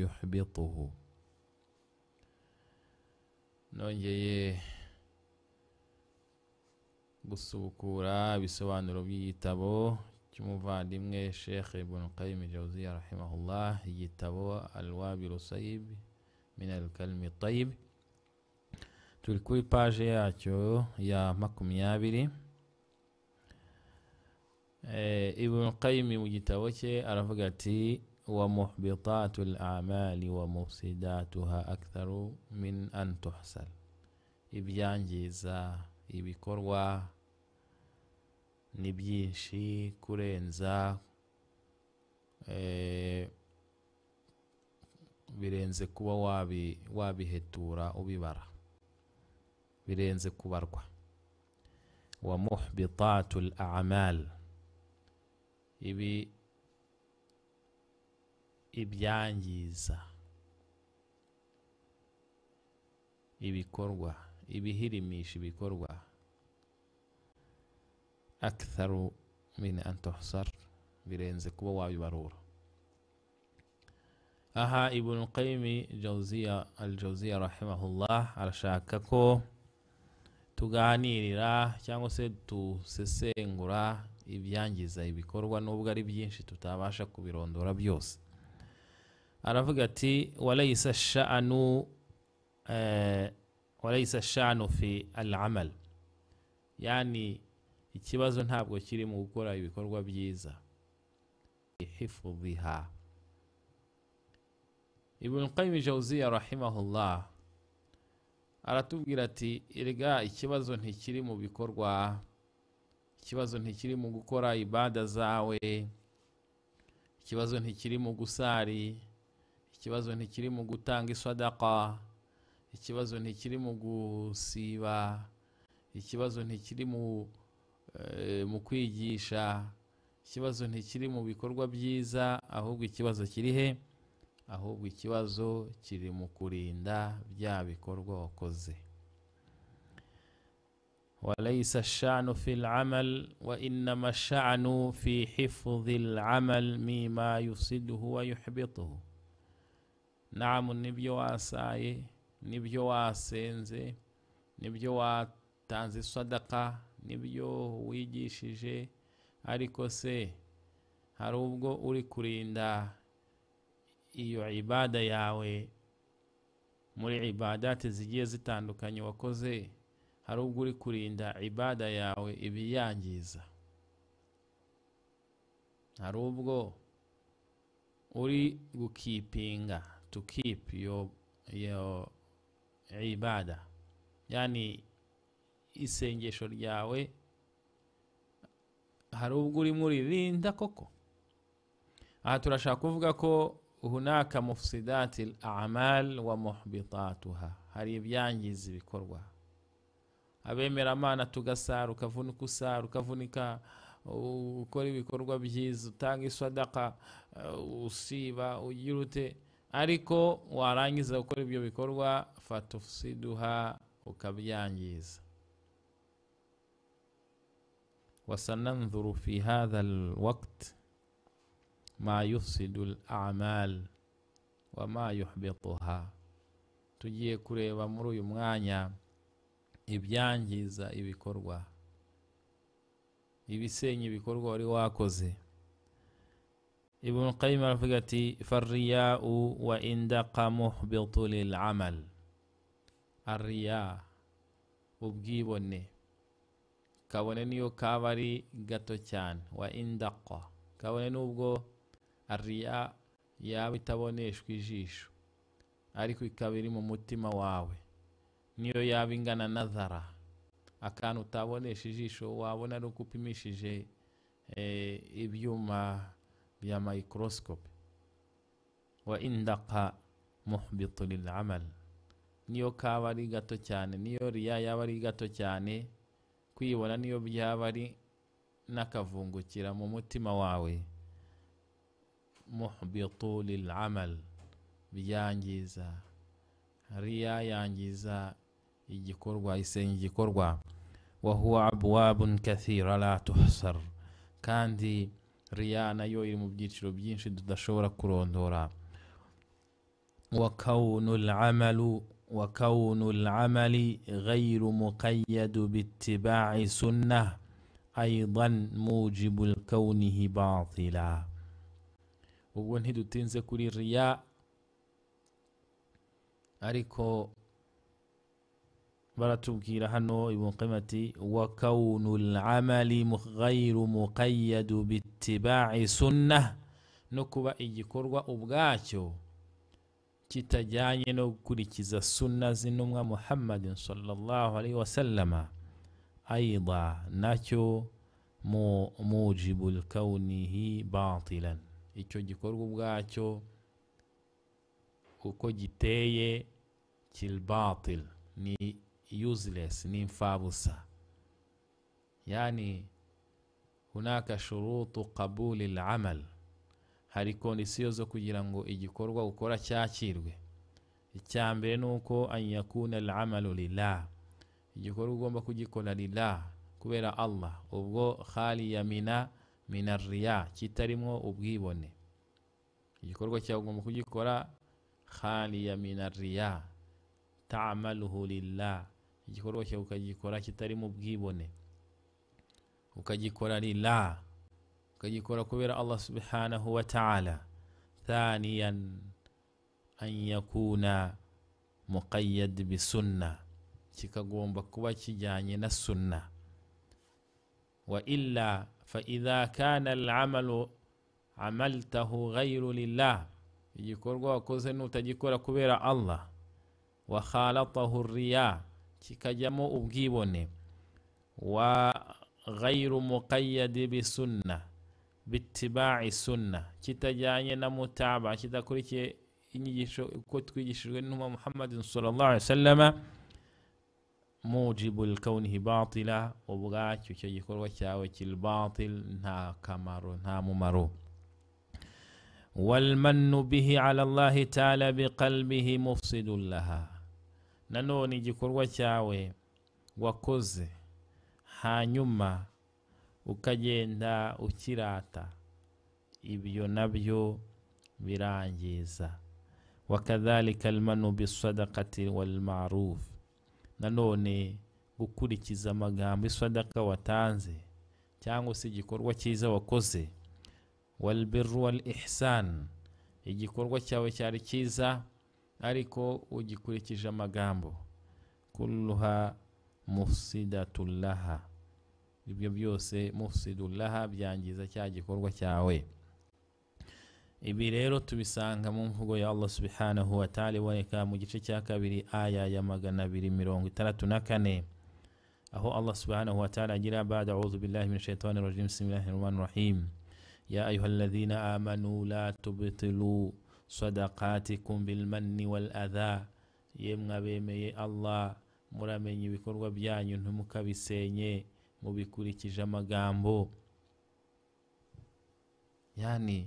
yuhibituhu nongeye gusukura ibisobanuro by'igitabo cy'umuvandimwe Sheikh Ibn Qayyim Jawziya rahimahullah igitabo Al-Wabil Sayyib min turi kuri paje yacyo ya makumyabiri Ibn mu gitabo cye aravuga ati ومحبطات الأعمال ومفسداتها أكثر من أن تحصل ibyangiza ibikorwa ni byinshi kurenza birenze kuba wabihetura ubibara birenze kubarwa wa muhbitatu al amal ibi ibyangiza ibikorwa ibihirimisha ibikorwa akitharu min antuhsar birenze kuba wabibarura aha ibunu qayimi jawziya aljawziya rahimahullah arashaka ko tuganirira cyangwa se dusesengura ibyangiza ibikorwa nubwo ari byinshi tutabasha kubirondora byose aravuga ati walayisa sha'anu eh, walayisa sha'anu fi al yani ikibazo ntabwo kiri mu gukora ibikorwa byiza hifudhiha ibn qayyim rahimahullah aratubwira ati erega ikibazo ntikiri mu bikorwa ikibazo ntikiri mu gukora ibada zawe ikibazo ntikiri mu gusari ikibazo ntikiri mu gutanga isadaqa ikibazo ntikiri mu gusiba ikibazo ntikiri eh, mu kwigisha ikibazo ntikiri mu bikorwa byiza ahubwo ikibazo kiri he ahubwo ikibazo kiri mu kurinda bya bikorwa wakoze وليس الشأن wa العمل وإنما الشأن في حفظ العمل مما يفسده ويحبطه namu n'ibyo wasaye n'ibyo wasenze n'ibyo watanze sadaka n'ibyo wigishije ariko se hari ubwo uri kurinda iyo ibada yawe muri ibadate zigiye zitandukanye wakoze hari ubwo uri kurinda ibada yawe ibiyangiza hari ubwo uri gukipinga to keep your your ibada yani isengesho ryawe hari ubwo urimo uririnda koko aha turashaka kuvuga ko hunaka mufsidati al amal wa muhbitatuha hari ibyangiza ibikorwa abemeramana tugasara ukavunika usara ukavunika uh, ukora ibikorwa byiza utanga iswadaka uh, usiba ugira ute ariko warangiza gukora ibyo bikorwa fatusiduha ukabyangiza wasananzuru fi hadha alwaqt ma wa ma tugiye kureba muri uyu mwanya ibyangiza ibikorwa ibisenya ibikorwa wari wakoze ibnu qayimu aravuga ati fariyau wa indaka muhbitu amal ariya ubwibone kabone niyo kaba ari gato cyane wa indaka kabone n'ubwo ariya yaba itaboneshwa ijisho ariko ikaba iri mu mutima wawe niyo yaba ingana nazara akantu utabonesha ijisho wabona ari uko upimishije eh, ibyuma ya microscope wa indaka muhbitu lil amal niyo kaba ari gato cyane niyo riya yaba ari gato cyane kwibona niyo byaba ari n'akavungukira mu mutima wawe muhbitu amal byangiza riya yangiza igikorwa isenya igikorwa wahuwa abwabun kathira la kandi riya nayo iri mu byiciro byinshi tudashobora kurondora wa kawunu amalu wa kawunu amali ghayru muqayyadu bittiba'i sunnah aidan mujibu kaunihi batila ubwo ntidutinze kuri riya ariko baratubwira hano ibunqima ati wa kaunu lamali ghairu muqayadu sunna no kuba igikorwa ubwacyo kitajyanye no gukurikiza sunna z'intumwa muhammadin sallallahu alaihi wasallama aida nacyo mujibu lkaunihi batilan icyo gikorwa ubwacyo uko giteye kilbatil ni useless ni imfabusa yani hunaka shurutu qabuli al-amal hari kondisiyo zo kugira ngo igikorwa ukora cyakirwe icya mbere ni uko anyakuna al-amalu igikorwa ugomba kugikora lillah kubera allah ubwo khali yamina mina kitarimo ubwibone igikorwa cyawe ugomba kugikora khali ya mina riya ta'maluhu lillah igikorwa cyawe ukagikora kitari mu bwibone ukagikora lillah ukagikora kubera allah subhanahu wa taala thaniyan an yakuna muqayyad bi sunna kikagomba kuba kijyanye na sunna wa illa fa idha kana alamalu amaltahu ghayru lillah igikorwa wakoze nutagikora kubera allah wa khalatahu riya kikajamo ubwibone wa ghairu muqayyadi bisunna bitibai sunnah kitajanye na mutaba kidakurikiye inyigisho uko twigishijwe n'intumwa Muhammad sallallahu alaihi wasallama mujibu lkaunihi batila ubwacyo icyo gikorwa cyawe kilbatil nta kamaro nta mumaro والمن به على الله تعالى بقلبه مفسد لها nanone igikorwa cyawe wakoze hanyuma ukagenda ukirata ibyo nabyo birangiza wakadhalika almanu bisadakati walmaruf nanone gukurikiza amagambo isadaka watanze cyangwa se igikorwa cyiza wakoze walbiru wal ihsan igikorwa cyawe cyari cyiza ariko ugikurikije amagambo kuruha mufusidatulaha ibyo byose mufusidulaha byangiza cya gikorwa cyawe ibi rero tubisanga mu mvugo ya allah subhanahu wa ta'ala iboneka mu gice cya kabiri aya ya magana abiri mirongo itandatu na kane aho allah subhanahu wa ta'ala agira bada auzu billahi min shaitani rajim ya ayuha alladhina amanu la sadakatikum bilmanni wal adha yemwe abemeye allah muramenya ibikorwa byanyu ntimukabisenye mubikurikije amagambo yani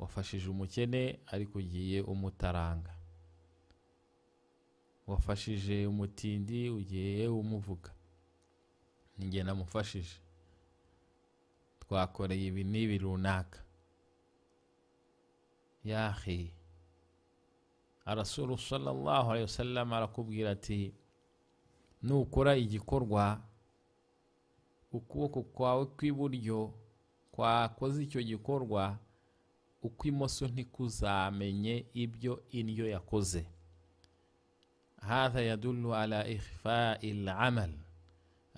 wafashije umukene ariko ugiye umutaranga wafashije umutindi ugiye umuvuga ninjye namufashije twakoreye ibi n'ibi runaka ya akhi arasuru sallallahu alayhi wasallam arakubwira ati nukora igikorwa ukuboko kwawe kw'iburyo kwakoze icyo gikorwa ukw'imoso ntikuzamenye ibyo indyo yakoze hatha yadullu ala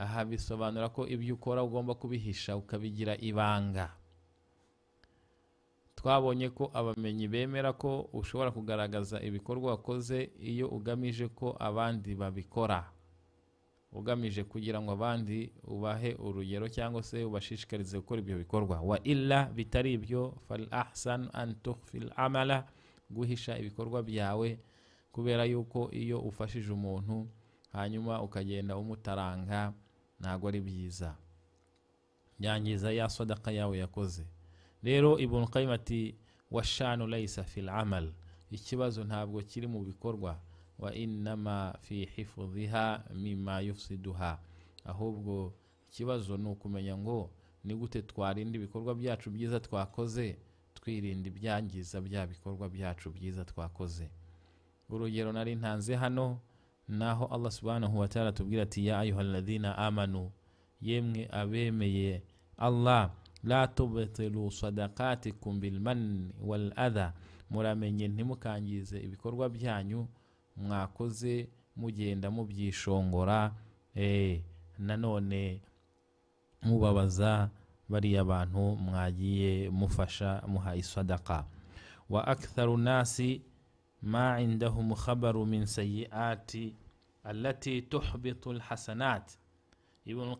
aha bisobanura ko ibyo ukora ugomba kubihisha ukabigira ibanga twabonye ko abamenyi bemera ko ushobora kugaragaza ibikorwa wakoze iyo ugamije ko abandi babikora ugamije kugira ngo abandi ubahe urugero cyangwa se ubashishikarize gukora ibyo bikorwa wa illa bitari ibyo fal ahsan an guhisha ibikorwa byawe kubera yuko iyo ufashije umuntu hanyuma ukagenda umutaranga ntabwo ari byiza byangiza ya sodaka yawe yakoze rero ibunu kayimati washanu layisa fil amal ikibazo ntabwo kiri mu bikorwa wa inama fi hifuziha mima yufsiduha ahubwo ikibazo ni ukumenya ngo ni gute twarinda ibikorwa byacu byiza twakoze twirinda ibyangiza bya bikorwa byacu byiza twakoze urugero nari ntanze hano naho allah subhanahu wa ta'ala tubwira ati ya ayuhaladina amanu yemwe abemeye allah la tubtilu sadakatikum bilmanni wal adha muramenye ntimukangize ibikorwa byanyu mwakoze mugenda mubyishongora eh, nanone mubabaza bariya bantu mwagiye mufasha muha isadaka wa aktharu nasi ma indahum khabaru min sayiati allati tuhbitu lhasanat ibnu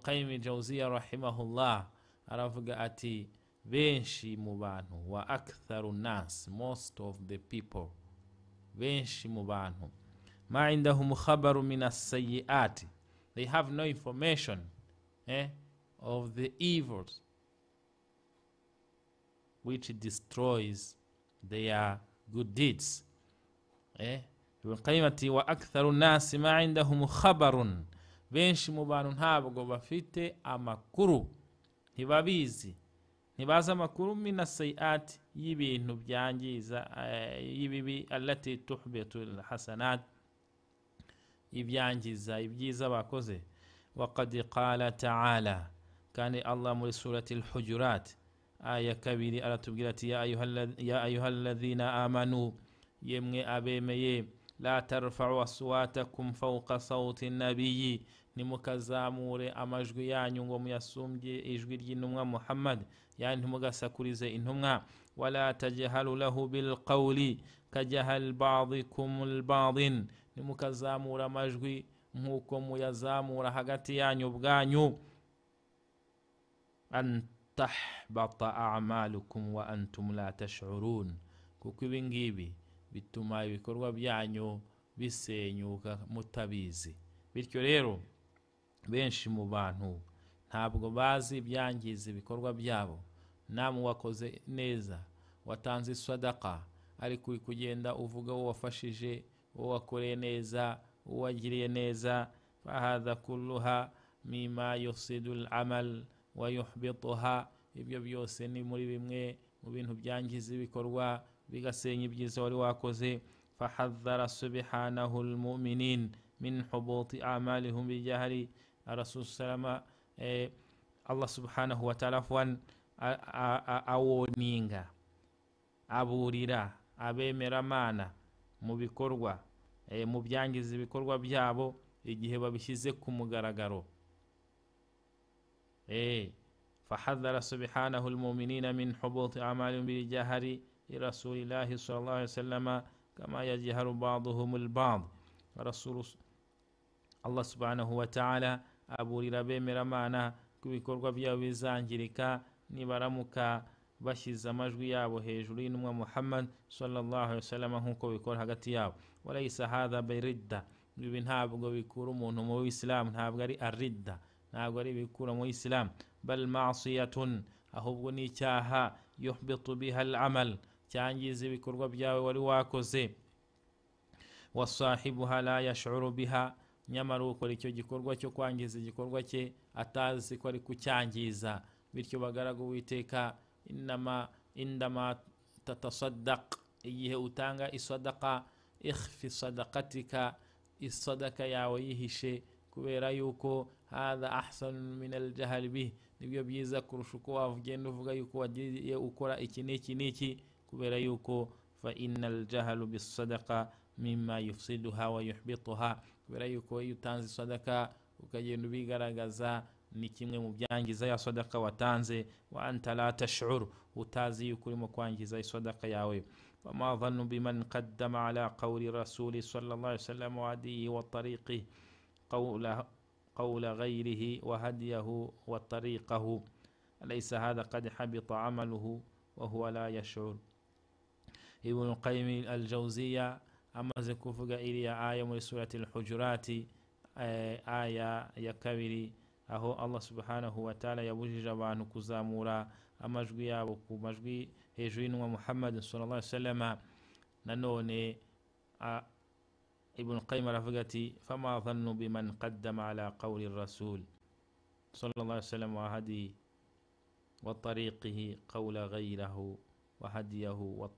rahimahullah aravuga ati benshi mu bantu wa akitarunasi most of the people benshi mu bantu maindahu mukhabaru minasayiati they have no information eh, of the evils which destroys their good deeds eh? ibn wa aktharu nasi ma indahum benshi mu bantu ntabwo bafite amakuru ntibabizi ntibazi amakuru mina sayiati y'ibintu byangiza y'ibibi alati tuhbitu hasanat ibyangiza ibyiza bakoze waqad qala taala kandi allah muri surati lhujurat aya kabiri aratubwira ati ya ayuha alladhina amanu yemwe abemeye لا ترفعوا أصواتكم فوق صوت النبي نمكزامور أمجد يعني يوم يسوم جي محمد يعني مغسكري زي ولا تجهل له بالقول كجهل بعضكم البعض نمكزامور أمجد موكم يزامور حقتي يعني بغانيو أن تحبط أعمالكم وأنتم لا تشعرون كوكبين جيبي bituma ibikorwa byanyu bisenyuka mutabizi bityo rero benshi mu bantu ntabwo bazi ibyangiza ibikorwa byabo namwe wakoze neza watanze isadaka ariko uri kugenda uvuga uwo wafashije uwo wakoreye neza uwo wagiriye neza fahadha kulluha mima yusidul amal wa ibyo byose ni muri bimwe mu bintu byangiza ibikorwa bigasenya ibyiza wari wakoze fahadhara subhanahu lmuminin min hubuti amalihum bijahari rasul salama allah subhanahu wataala fuwan awoninga aburira abemera mana mu bikorwa eh, mu byangiza ibikorwa byabo igihe babishyize ku mugaragaro eh, fahadhara subihanahu lmuminina min hubuti amalihum birijahari لرسول الله صلى الله عليه وسلم كما يجهل بعضهم البعض رسول الله سبحانه وتعالى أبو ربي مرمانا كوي كوركو بيا ويزان جريكا نبرمكا بشي الزمجوية أبو هيجرين ومحمد صلى الله عليه وسلم هم كوي كور هكتياب وليس هذا بردة نبين هابو كوي كورو مو نمو إسلام هابو غري الردة نابو غري بيكورو مو بل معصية أهو غني يحبط بها العمل cyangiza ibikorwa byawe wari wakoze wasahibuha la yashuru biha nyamara ukora icyo gikorwa cyo kwangiza igikorwa cye atazi ko ari kucyangiza bityo bagaragu witeka inama indama tatasadaka igihe utanga isadaka ikhfi sadakatika isadaka yawe yihishe kubera yuko hadha ahsanu min aljahali nibyo byiza kurusha uko wagenda uvuga yuko wagiye ukora iki n'iki n'iki kubera yuko fa inna aljahalu bisadaka mima yufsiduha wa yuhbituha kubera yuko iyo utanze sadaka ukagenda ubigaragaza ni kimwe mu byangiza ya sadaka watanze wa anta la tashuru utazi yuko urimo kwangiza isadaka yawe وما ظن بمن قدم على قول رسول صلى الله عليه وسلم وهديه وطريقه قوله قول غيره وهديه وطريقه أليس هذا قد حبط عمله وهو لا يشعر ibn alqaimi aljauzia amaze kuvuga iriya aya muri surati alhujurati aya ya kabiri aho allah subhanahu wataala yabujije abantu kuzamura amajwi yabo ku majwi hejuru y'intumwa muhammadin sallallahu salama nanone ibn qayyim aravuga ati fama dhannu biman qaddama ala qawli rasul sallallahu sallam wa hadi wa tariqihi qawla ghayrahu wahadiyahu wa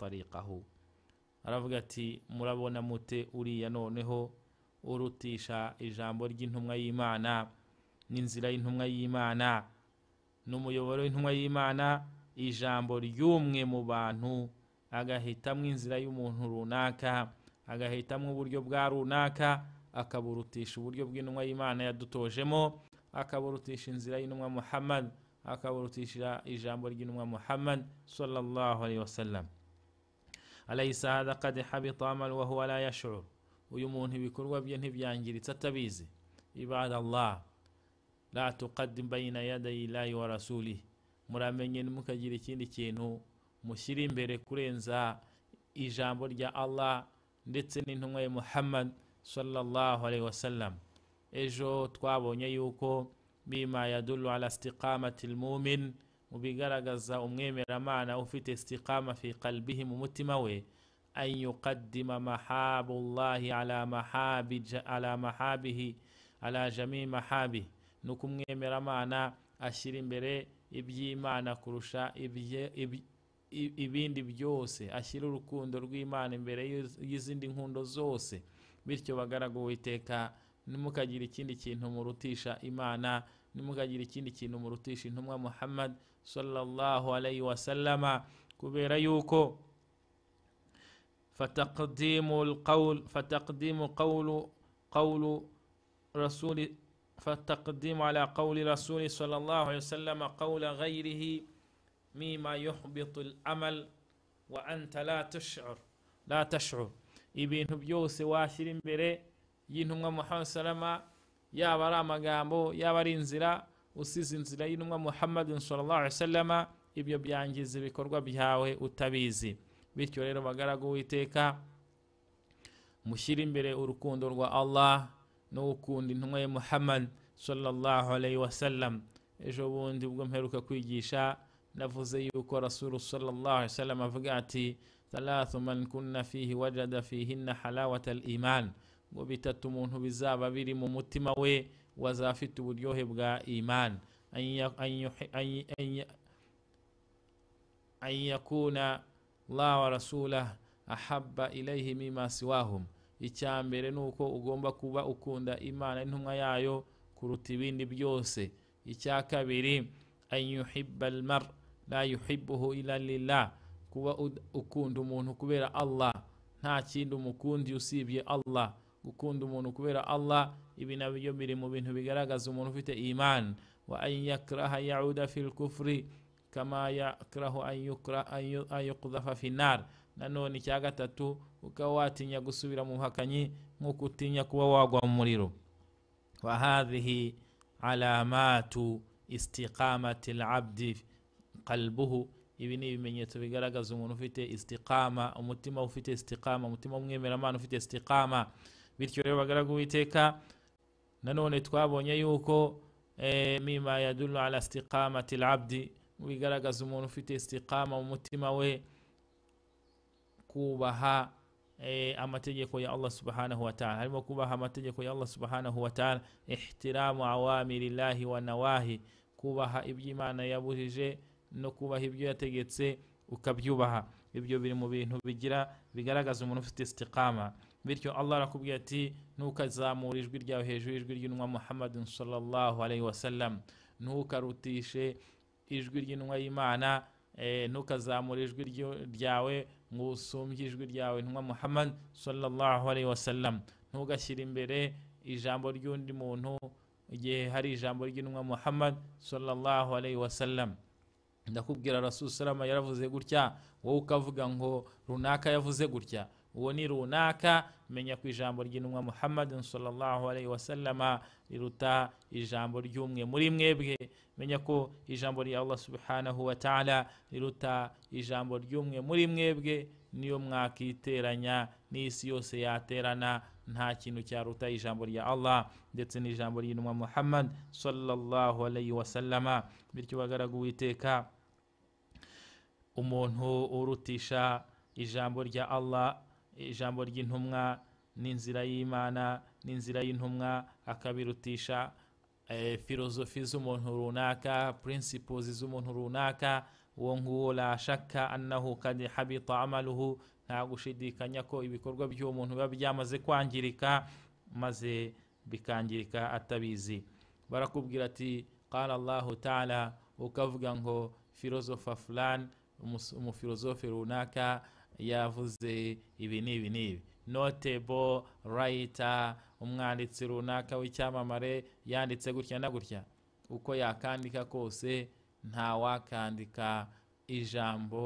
aravuga ati murabona mute uriya noneho urutisha ijambo ry'intumwa y'imana n'inzira y'intumwa y'imana n'umuyoboro w'intumwa y'imana ijambo ry'umwe mu bantu agahitamo inzira y'umuntu runaka agahitamo uburyo bwa runaka akaburutisha uburyo bw'intumwa y'imana yadutojemo akaburutisha inzira y'intumwa muhammad akaburutisha ijambo ry'intumwa muhammad sallallahu alayhi wasallam alaysa hadha qad habita amal wa huwa la yash'ur uyu muntu ibikorwa bye ntibyangiritse atabizi ibada allah la tuqaddim bayna yaday illahi wa rasulih muramenye ntimukagira ikindi kintu mushyira imbere kurenza ijambo rya allah ndetse n'intumwa ya muhammad sallallahu alayhi wasallam ejo twabonye yuko bima yadullu ala istiqamati almumin mu bigaragaza umwemeramana ufite istiqama fi kalbihi mu mutima we an yuqaddima mahabullahi ala mahabihi ala jami mahabi ni uko umwemeramana ashyira imbere iby'imana kurusha ibindi byose ashyira urukundo rw'imana imbere y'izindi nkundo zose bityo bagaraga uwiteka ntimukagire ikindi kintu murutisha imana ntimukagire ikindi kintu murutisha intumwa muhammad sallallahu alayhi wa sallama kubera yuko fataqdimu alqawl fataqdimu qawlu qawlu rasuli فالتقديم على قول رسول صلى الله عليه وسلم قول غيره مما يحبط العمل وأنت لا تشعر لا تشعر ibintu byose washyira imbere y'intumwa muhammad sallama yaba ari amagambo yaba ari inzira usize inzira y'intumwa muhammad sallallahu salama ibyo byangiza ibikorwa byawe utabizi bityo rero bagaragu witeka mushyira imbere urukundo rwa allah no gukunda intumwa ya muhammad sallallahu alayhi wasallam ejo bundi ubwo mperuka kwigisha navuze yuko rasulu sallallahu alayhi wasallam avuga ati ثلاث من كن فيه وجد فيهن حلاوة الإيمان iman ngo bitatu umuntu bizaba biri mu mutima we wazafite uburyohe bwa imani an la wa rasulah ahabba ilayhi mima icya mbere ni uko ugomba kuba ukunda imana intumwa yayo kuruta ibindi byose icya kabiri an la yuhibbuhu ila kuba ukunda umuntu kubera allah nta kindi umukundi usibye allah gukunda umuntu kubera allah ibi nabyo biri mu bintu bigaragaza umuntu ufite imani wa an yakraha yauda fi lkufuri kama yakrahu an yukdafa fi nanone icya gatatu ukaba watinya gusubira mu buhakanyi nk'uko utinya kuba wagwa mu muriro wa hadhihi alamatu istiqamati labdi qalbuhu ibi ni ibimenyetso bigaragaza umuntu ufite istiqama umutima ufite istiqama umutima w'umwemeramana ufite istiqama bityo rero bagaragu witeka nanone twabonye yuko eh, mima yadullu ala istiqamati labdi bigaragaza umuntu ufite istiqama mu mutima we kubaha eh, amategeko ya allah subhanahu wataala harimo kubaha amategeko ya allah subhanahu wataala ihtiramu awamirillahi wa nawahi kubaha ibyo imana yabujije no kubaha ibyo yategetse ukabyubaha ibyo biri mu bintu bigira bigaragaza umuntu ufite istiqama bityo allah arakubwira ati ntukazamure ijwi ryawe hejuru y'ijwi ry’inwa muhammadu sallallahu alayhi wasallam ntukarutishe ijwi ry’inwa y'imana eh, ntukazamure ijwi ryawe ngo usumbye ijwi ryawe intumwa muhammad sallallahu alayhi wasallam ntugashyire imbere ijambo ry'undi muntu igihe hari ijambo ry’inwa muhammad sallallahu alayhi wasallam ndakubwira rasul yaravuze gutya wowe ukavuga ngo runaka yavuze gutya uwo ni runaka menya ku ijambo ry'intumwa muhammad sallallahu alaihi wasallama riruta ijambo ry'umwe muri mwebwe menya ko ijambo rya allah subhanahu wa ta'ala riruta ijambo ry'umwe muri mwebwe niyo mwakiteranya n'isi yose yaterana nta kintu cyaruta ijambo rya allah ndetse n'ijambo ry'intumwa muhammad sallallahu alaihi wasallama bityo bagaraga uwiteka umuntu urutisha ijambo rya allah ijambo ry'intumwa n'inzira y'imana n'inzira y'intumwa akabirutisha eh, filozofi z'umuntu runaka purinsipuzi z'umuntu runaka uwo nguwo rashaka anahu kane habita amaruhu nta gushidikanya ko ibikorwa by’umuntu muntu biba byamaze kwangirika maze bikangirika atabizi barakubwira ati qala allahu ukavuga ngo filozofa fulani umufilozofe runaka yavuze ibi n'ibi n'ibi notebo rayita umwanditsi runaka w'icyamamare yanditse gutya na gutya uko yakandika kose ntawakandika ijambo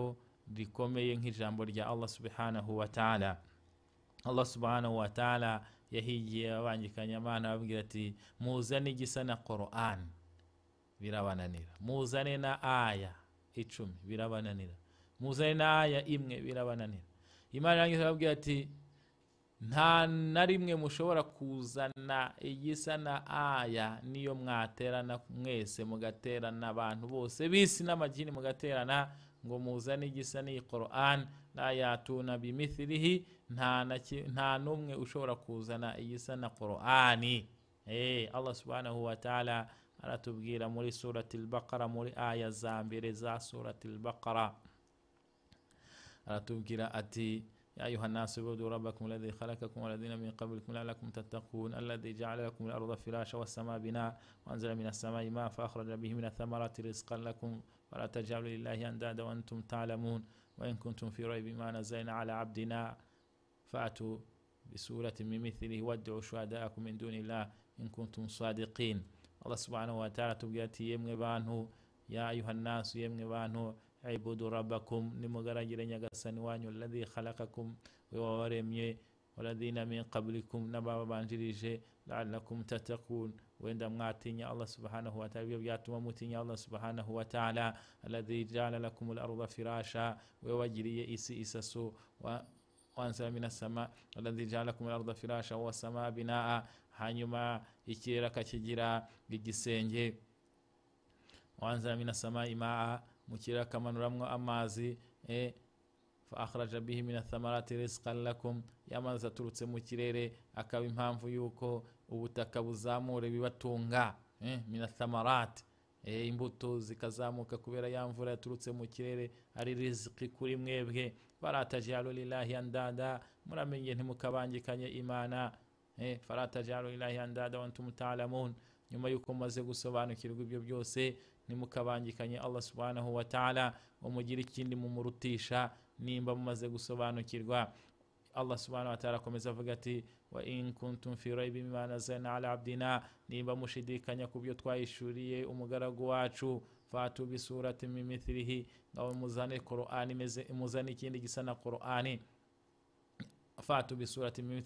rikomeye nk'ijambo rya allah subhanahu wa ta'ala allah subhanahu wa ta'ala yahigiye abangikanya abana babwira ati muzane igisa na korani birabananira muzane na aya icumi birabananira muzane n'aya imwe birabananira imana irangiza arababwira ati nta na rimwe mushobora kuzana igisa na aya niyo mwaterana mwese mugaterana abantu bose bisi n'amagini mugaterana ngo muzane igisa n'iyi korani n'ayatuna bimithirihi nta n'umwe ushobora kuzana igisa na korani eh, allah subhanahu wa ta'ala aratubwira muri surati bakara muri aya za mbere za surati bakara aratubwira ati يا أيها الناس اعبدوا ربكم الذي خلقكم والذين من قبلكم لعلكم تتقون الذي جعل لكم الأرض فراشا والسماء بناء وأنزل من السماء ماء فأخرج به من الثمرات رزقا لكم ولا تجعلوا لله أندادا وأنتم تعلمون وإن كنتم في ريب ما نزلنا على عبدنا فأتوا بسورة من مثله وادعوا شهداءكم من دون الله إن كنتم صادقين الله سبحانه وتعالى تبقى يمغي بانه يا أيها الناس يمغي بانه ibudu rabbakum nimugaragira nyagasani wanyu alladhi khalaqakum wewawaremye waladhina min qablikum n'abababanjirije laalakum tatakun wenda mwatinya allah subhanahu wataala ibyo byatuma mutinya allah subhanahu wataala alladhi jaala lakum larda firasha wewagiriye isi isaso وانزل من السماء الذي جعل لكم الارض فراشا والسماء بناء hanyuma ikirere akakigira igisenge wanzira mina sama imaa mu kirere akamanuramwo amazi eh, fa akhraja bihi yamazi aturutse mu kirere akaba impamvu yuko ubutaka buzamure bibatunga eh, eh imbuto zikazamuka kubera ya mvura yaturutse mu kirere ari riziki kuri mwebwe baratajalu lillahi andada muramenye ntimukabangikanye imana eh, faratajalu andada wantum taalamun nyuma yuko mumaze gusobanukirwa ibyo byose ntimukabangikanye allah subhanahu wa ta'ala umugire ikindi mumurutisha nimba mumaze gusobanukirwa allah subhanahu wa ta'ala akomeza avuga ati wa in kuntum fi raibi ala abdina nimba mushidikanya ku byo twayishuriye umugaragu wacu fatu bisurati min mithlihi muzane qur'ani imeze muzane ikindi gisa na qur'ani fatu bisurati min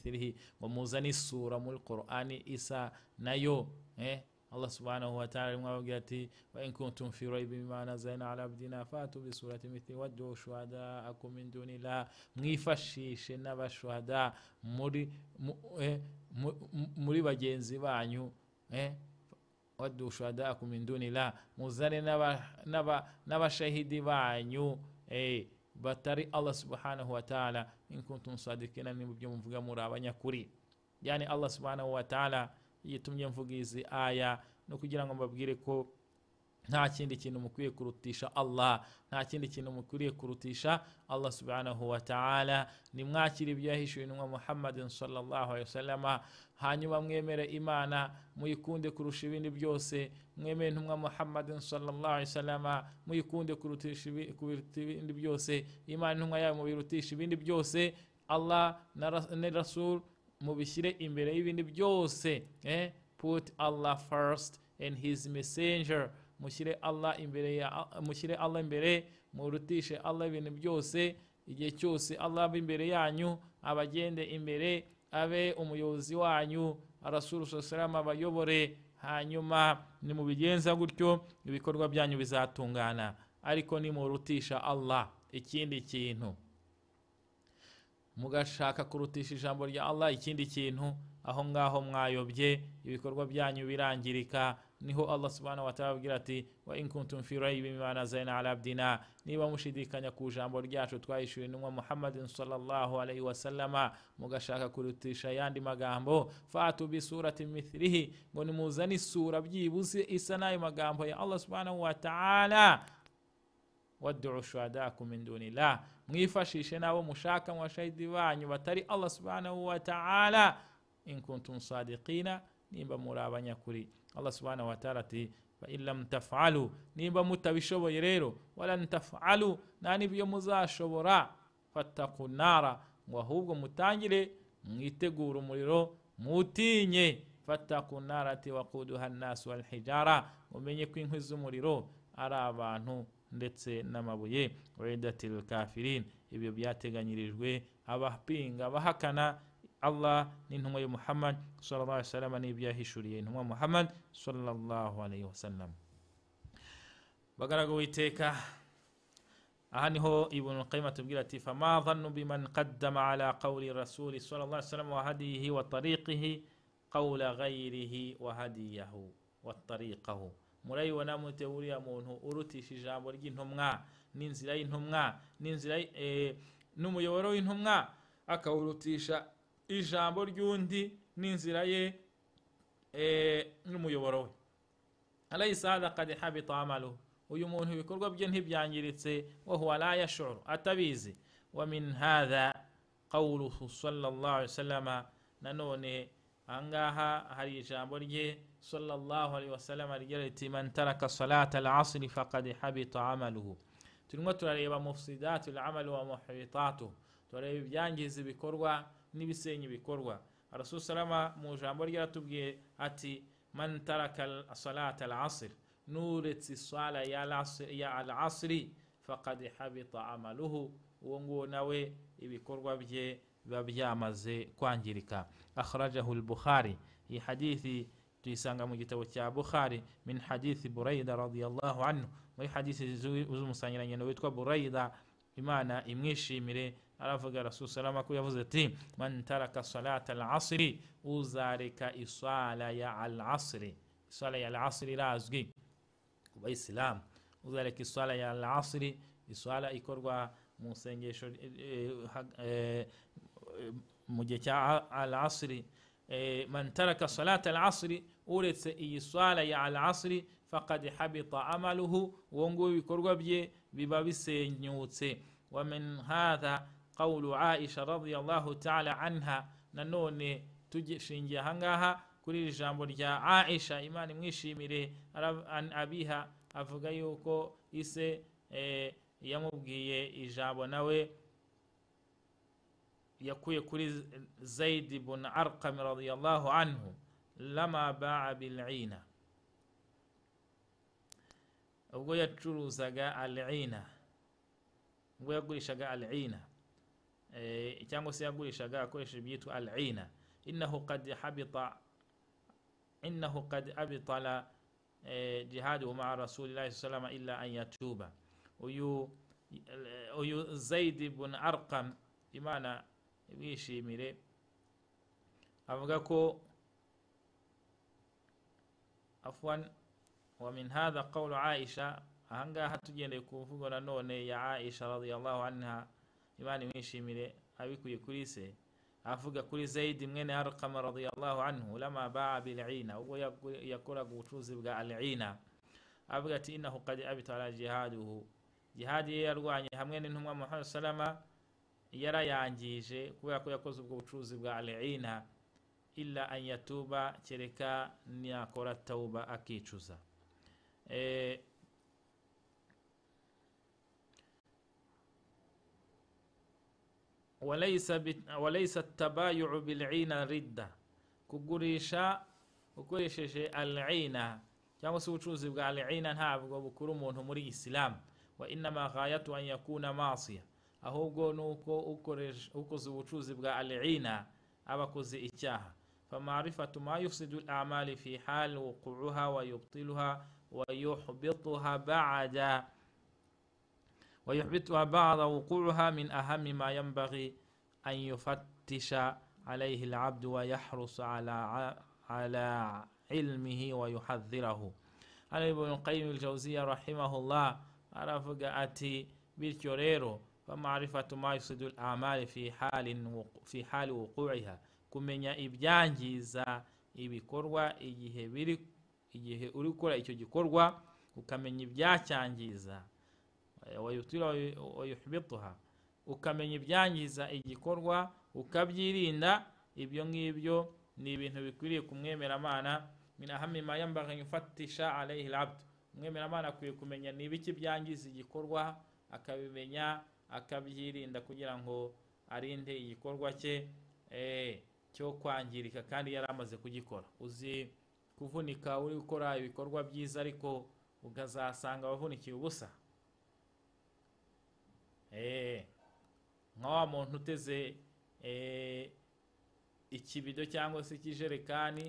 ngo muzane isura muri qur'ani isa nayo eh الله سبحانه وتعالى وقالتي وإن كنتم في ريب مما نزلنا على عبدنا فاتوا بسورة مثل وادعوا شهداءكم من دون الله mwifashishe n'abashuhada muri muri bagenzi banyu wadu shuhada min dunillah muzane n'abashahidi banyu batari allah subhanahu wataala in kuntum sadikina ni mu byo muvuga muri abanyakuri yani allah subhanahu wataala yitumye mvuga izi aya no kugira ngo mbabwire ko nta kindi kintu mukwiye kurutisha allah nta kindi kintu mukwiriye kurutisha allah subhanahu wa ta'ala nimwakira ibyo yahishuye intumwa muhammadin sallallahu alaihi wasallama hanyuma mwemere imana muyikunde kurusha ibindi byose mwemere intumwa muhammadin sallallahu alaihi wasallama muyikunde kurutisha ibindi byose imana intumwa yawe mubirutisha ibindi byose allah na rasul mubishyire imbere y'ibindi byose eh? put Allah first and his messenger mushyire Allah imbere ya mushyire Allah imbere murutishe Allah ibintu byose igihe cyose Allah aba imbere yanyu abagende imbere abe umuyobozi wanyu arasura salama abayobore hanyuma nimubigenza gutyo ibikorwa byanyu bizatungana ariko nimurutisha Allah ikindi kintu mugashaka kurutisha ijambo rya Allah ikindi kintu aho ngaho mwayobye ibikorwa byanyu birangirika niho Allah subhanahu wa ta'ala ati wa in kuntum fi raybin abdina niba mushidikanya ku ijambo ryacu twahishuriye intumwa Muhammadin sallallahu alaihi wasallama mugashaka kurutisha yandi magambo fatu bi surati ngo nimuzane isura byibuze isa n'ayo magambo ya Allah subhanahu wa ta'ala wad'u shuhadakum min mwifashishe n'abo mushaka mu bashahidi banyu batari allah subhanahu wa ta'ala in kuntum sadiqina nimba muri abanyakuri allah subhanahu wa ta'ala ati fain lam tafalu nimba mutabishoboye rero walan tafalu nta n'ibyo muzashobora fataku nara ngo ahubwo mutangire mwitegure umuriro mutinye fataku nara ati wakuduha nnasu walhijara mumenye ko inkwi z'umuriro ari abantu ndetse n'amabuye waidatil kafirin ibyo byateganyirijwe abapinga abahakana Allah n'intumwa ya Muhammad sallallahu alaihi wasallam n'ibyo yahishuriye intumwa Muhammad sallallahu alaihi wasallam bagaraga witeka aha niho ibn qayyim atubwira ati fa ma dhannu biman qaddama ala qawli rasuli sallallahu alaihi wasallam wa hadihi wa tariqihi qawla ghayrihi wa hadiyahu wa tariqahu murayibona mute buriya muntu urutisha ijambo ry'intumwa n'inzira y'intumwa n'inzira e, n'umuyoboro w'intumwa akawurutisha ijambo ry'undi n'inzira ye e, n'umuyoboro we arayisada kade habita uyu muntu ibikorwa bye ntibyangiritse wa huwa la atabizi wa min hadha qawluhu sallallahu nanone ahangaha hari ijambo rye صلى الله عليه وسلم رجال من ترك صلاة العصر فقد حبط عمله تنمت عليه مفسدات العمل ومحبطاته تريب بيانجز بكروة نبسيني بكروة الرسول صلى الله عليه وسلم أتي من ترك صلاة العصر نورت الصلاة يا العصر, يا العصر فقد حبط عمله ونقول نوي بكروة بجي ببيامز كوانجريكا أخرجه البخاري في حديث tuyisanga mu gitabo cya bukhari min hadithi burayida radiyallahu anhu muri hadisi z'umusangirangendo witwa burayida imana imwishimire aravuga rasusalama ko yavuze ati man taraka salata al uzareka isala ya al asiri isala ya al irazwi ku bayisilamu uzareka isala ya al asiri ikorwa mu nsengesho eh, eh, eh, mu gihe cya al Eh, man taraka salata al uretse iyi swara ya al asiri fakad habita amaluhu uwo nguwo ibikorwa bye biba bisenyutse wa min aisha radiyallahu taala anha nanone tugishingiye ahangaha kuri iri jambo rya aisha imana imwishimire abiha avuga yuko ise eh, yamubwiye ijambo nawe yakuye kuri zaidi bun arqami radiallahu anhu lama baa bilina ubwo yacuruzaga alina ubwo yagurishaga alina cyangwa se yagurishaga akoresheje ibyitwa alina innahu qad habita innahu qad abitala jihaduhu maa rasulillahi saa salama illa an yatuba uyu uyu zaidi bun arqam bimana bishimire avuga ko afwan wa min hadha qawlu aisha ahangaha tugendeye ku mvugo nanone ya aisha radiyallahu anha imana imwishimire abikuye kuri se avuga kuri zaidi mwene arqama radiyallahu anhu lama baa bilina ubwo yakoraga ubucuruzi bwa alina avuga ati inahu qad abita ala jihaduhu jihadi ye yarwanye hamwe n'intumwa muhammad salama yangije kubera ko yakoze ubwo bucuruzi bwa leina illa an yatuba kereka ntiyakora tauba akicuza eh, walaysa atabayuu bilina ridda kugurisha ukoresheje alina cyangwa se ubucuruzi bwa alina ntabwo bukura umuntu muri isilamu wa inama ghayatu an yakuna masiya ahubwo nuko uko ukoze ubucuzi bwa aliina aba akoze icyaha famarifatu ma yufsidu lamali fi hali wuquuha wayubtiluha wayuhbituha bada ويحبطها بعض وقوعها من أهم ما ينبغي أن يفتش عليه العبد ويحرص على على علمه ويحذره على ابن القيم الجوزية رحمه الله أرافق أتي بالكوريرو marifatu ma yusidul amali fi hali fi hali wuqu'iha kumenya ibyangiza ibikorwa igihe biri igihe uri gukora icyo gikorwa ukamenya ibyacyangiza wayuhibituha ukamenya ibyangiza igikorwa ukabyirinda ibyo ngibyo ni ibintu bikwiriye kumwemeramana minahamima yambagha yufatisha alayhi labdu umwemeramana akwiye kumenya ni ibiki byangiza igikorwa akabimenya akabyirinda kugira ngo arinde igikorwa cye eh, cyo kwangirika kandi yari amaze kugikora uzi kuvunika uri gukora ibikorwa byiza ariko ukazasanga wavunikiye ubusa eh, nka wa muntu uteze eh, ikibido cyangwa se ikijerekani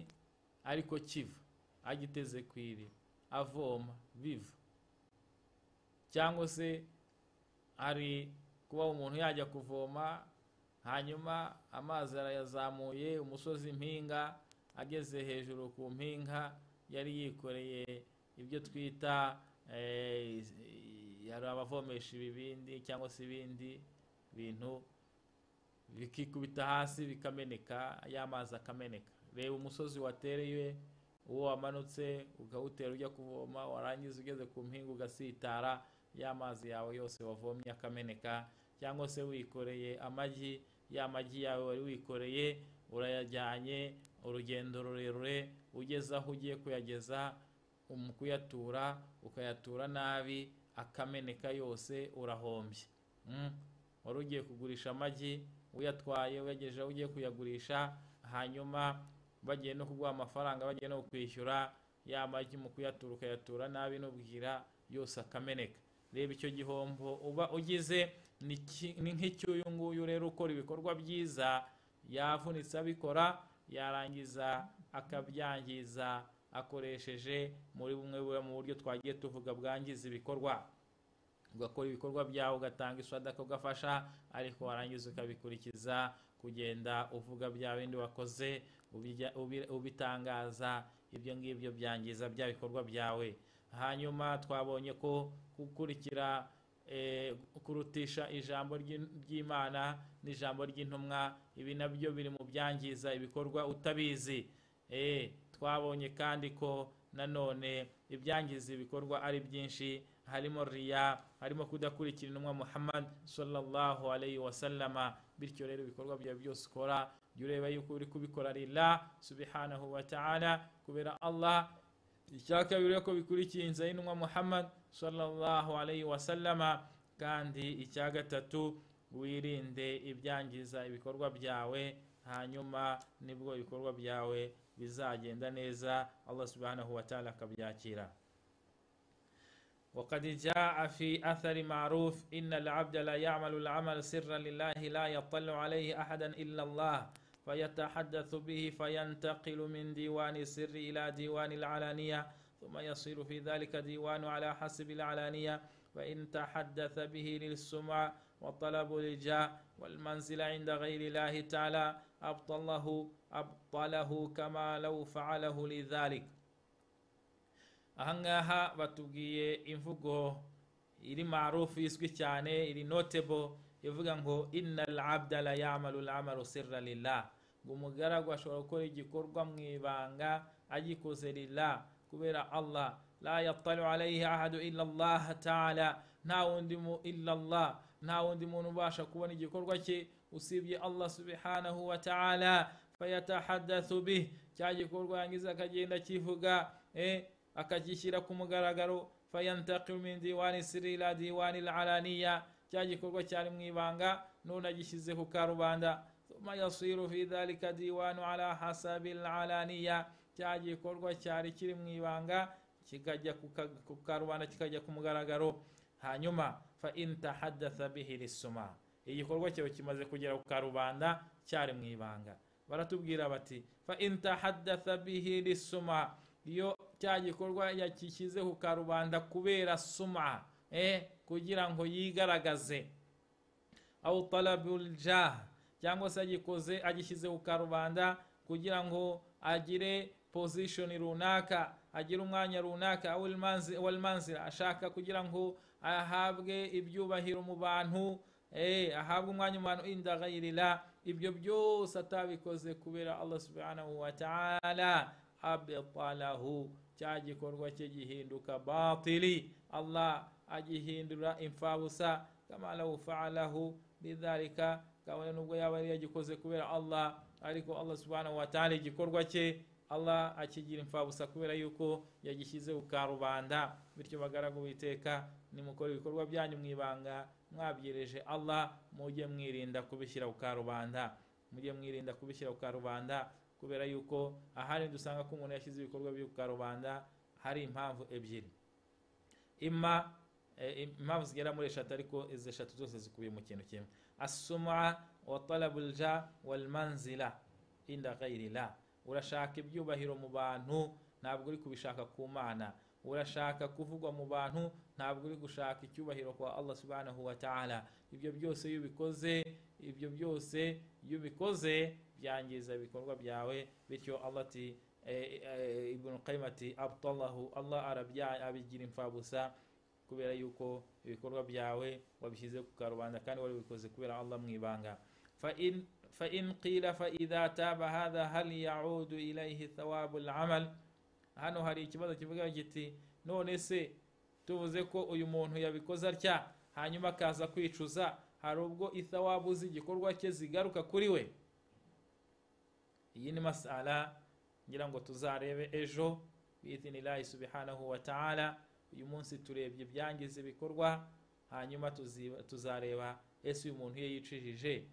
ariko kiva agiteze ku iriba avoma biva cyangwa se ari kuba umuntu yajya kuvoma hanyuma amazi arayazamuye umusozi mpinga ageze hejuru ku mpinga yari yikoreye ibyo twita eh, hari abavomesha ibibindi cyangwa se ibindi bintu bikikubita hasi bikameneka y'amazi akameneka reba umusozi watereye uwo wamanutse ugawutera ujya kuvoma warangiza ugeze ku mpinga ugasitara y'amazi yawe yose wavomye akameneka cyangwa se wikoreye amagi ya magi yawe wari wikoreye urayajyanye urugendo rurerure ugeze aho ugiye kuyageza um, kuyatura ukayatura nabi akameneka yose urahombye um, wari ugiye kugurisha amagi uyatwaye uyagejeje aho ugiye kuyagurisha hanyuma bagiye no kuguha amafaranga bagiye no kwishyura ya magi mu kuyatura ukayatura nabi n'ubwira yose akameneka reba icyo gihombo uba ugize ni nk'icy'uyu nguyu rero ukora ibikorwa byiza yavunitse abikora yarangiza akabyangiza akoresheje muri bumwe mu buryo twagiye tuvuga bwangiza ibikorwa ugakora ibikorwa byawe ugatanga iswadaka ugafasha ariko warangiza ukabikurikiza kugenda uvuga bya bindi wakoze ubitangaza ibyo ngibyo byangiza bya bikorwa byawe hanyuma twabonye ko gukurikira eh, kurutisha ijambo ry'Imana n'ijambo ry'intumwa ibi nabyo biri mu byangiza ibikorwa utabizi eh, twabonye kandi ko nanone ibyangiza ibikorwa ari byinshi harimo riya harimo kudakurikira intumwa muhammad sallallahu alayhi wasallama bityo rero ibikorwa byawe byose ukora jya ureba yuko uri kubikora lillah subhanahu wa ta'ala kubera allah icyakabiri ko bikurikiye inzira y'intumwa muhammad sallallahu alayhi wasallama kandi icya gatatu wirinde ibyangiza ibikorwa byawe hanyuma nibwo ibikorwa byawe bizagenda neza allah subhanahu wataala akabyakira وقد جاء في أثر معروف إن العبد لا يعمل العمل سرا لله لا يطلع عليه أحدا إلا الله فيتحدث به فينتقل من ديوان السر إلى ديوان العلانية ثم يصير في ذلك ديوان على حسب العلانية وإن تحدث به للسمع وطلب الجاء والمنزل عند غير الله تعالى أبطله أبطله كما لو فعله لذلك أهنها واتوغي إنفقه إلي معروف إسكتشاني إلي نوتبو يفقن إن العبد لا يعمل العمل سرا لله umugaragu ashobora gukora igikorwa mu ibanga agikoze rila kubera allah la yattalu alaihi ahadu illa allah taala nta wundi mu illa allah nta wundi muntu ubasha kubona igikorwa cye usibye allah subhanahu wa taala fayatahadathu bih cya gikorwa yangiza akagenda akivuga akagishyira ku mugaragaro fayantakimu min diwani siri ila diwani alaniya cya gikorwa cyari mu ibanga none agishyize ku karubanda thumma yasiru fi dhalika diwanu ala hasabi alalaniya cya gikorwa cyari kiri mu ibanga kikajya ku karubanda kikajya ku mugaragaro hanyuma fa intahadatha bihi igikorwa cyawe kimaze kugera ku karubanda cyari mu ibanga baratubwira bati fa intahadatha bihi risuma iyo cya gikorwa yakishyize ku karubanda kubera suma eh, kugira ngo yigaragaze au cyangwa se agikoze agishyize ku karubanda kugira ngo agire position runaka agira umwanya runaka walmanzira ashaka kugira ngo ahabwe ibyubahiro mu bantu eh ahabwe umwanya mu bantu inda ghairila ibyo byose atabikoze kubera allah subhanahu wataala abtalahu cya gikorwa cye gihinduka batili allah agihindura imfabusa kama law faalahu bidhalika kabone nubwo yaba yari yagikoze kubera allah ariko allah subhanahu wataala igikorwa cye allah akigira imfabusa kubera yuko yagishyize ku bityo bagaragu witeka nimukora ibikorwa byanyu mu ibanga mwabyereje allah mujye mwirinda kubishyira ku karubanda mujye mwirinda kubishyira ku kubera yuko ahari dusanga ko umuntu yashyize ibikorwa byo hari impamvu ebyiri ima eh, impamvu zigera muri eshatu ariko izi eshatu zose zikubiye mu kintu kimwe asuma wa talabulja wal manzila inda urashaka ibyubahiro mu bantu ntabwo uri kubishaka ku mana urashaka kuvugwa mu bantu ntabwo uri gushaka icyubahiro kwa allah subhanahu wa ta'ala ibyo byose iyo ubikoze ibyo byose iyo ubikoze byangiza ibikorwa byawe bityo allah ati eh, eh, ibn qayyim ati abtallahu allah arabigira imfabusa kubera yuko ibikorwa byawe wabishyize ku karubanda kandi wari wabikoze kubera allah mu ibanga fa fain qila faidha taba hatha hal yaudu ilaihi thawabu lamal hano hari ikibazo kivuga giti none se tuvuze ko uyu muntu yabikoze atya hanyuma akaza kwicuza hari ubwo ithawabu z'igikorwa cye zigaruka kuri we iyi ni masala ngira ngo tuzarebe ejo biidhinillahi subhanahu wa taala uyu munsi turebye ibyangiza ibikorwa hanyuma tuzareba ese uyu muntu iyo yicishije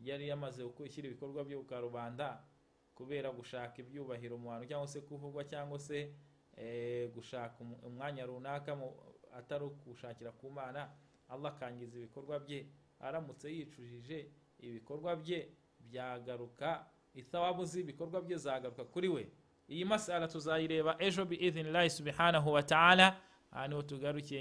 yari yamaze gushyira ibikorwa byo ku karubanda kubera gushaka ibyubahiro mu bantu cyangwa se kuvugwa cyangwa se eh, gushaka um, umwanya runaka atari ukuwushakira ku mana allah akangiza ibikorwa bye aramutse yicujije ibikorwa bye byagaruka isawabu z'ibikorwa bye zagaruka kuri we iyi masara tuzayireba ejo bi izini layi subhanahu wa ta'ala aha niho tugarukiye